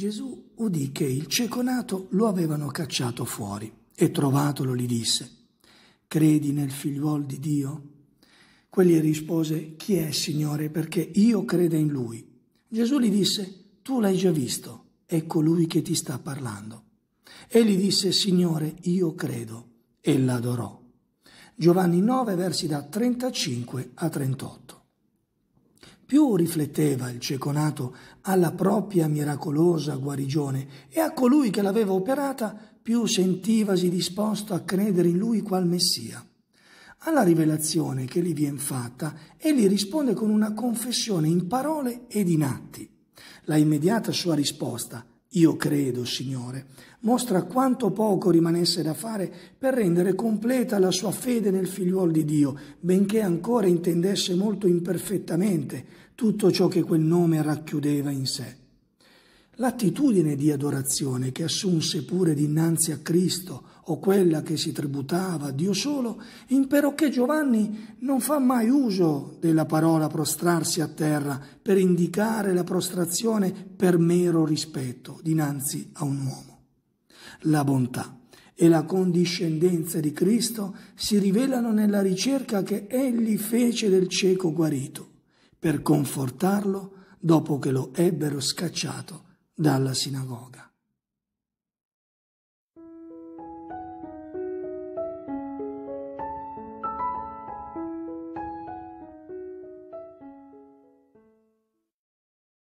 Gesù udì che il cieco nato lo avevano cacciato fuori e trovatolo gli disse, credi nel figliuol di Dio? Quelli rispose, chi è Signore? Perché io credo in lui. Gesù gli disse, tu l'hai già visto, è colui che ti sta parlando. Egli disse, Signore, io credo, e l'adorò. Giovanni 9, versi da 35 a 38 più rifletteva il ceconato alla propria miracolosa guarigione e a colui che l'aveva operata, più sentivasi disposto a credere in lui qual Messia. Alla rivelazione che gli viene fatta, egli risponde con una confessione in parole ed in atti. La immediata sua risposta io credo, Signore, mostra quanto poco rimanesse da fare per rendere completa la sua fede nel figliuol di Dio, benché ancora intendesse molto imperfettamente tutto ciò che quel nome racchiudeva in sé. L'attitudine di adorazione che assunse pure dinanzi a Cristo o quella che si tributava a Dio solo, impero che Giovanni non fa mai uso della parola prostrarsi a terra per indicare la prostrazione per mero rispetto dinanzi a un uomo. La bontà e la condiscendenza di Cristo si rivelano nella ricerca che egli fece del cieco guarito, per confortarlo dopo che lo ebbero scacciato dalla sinagoga.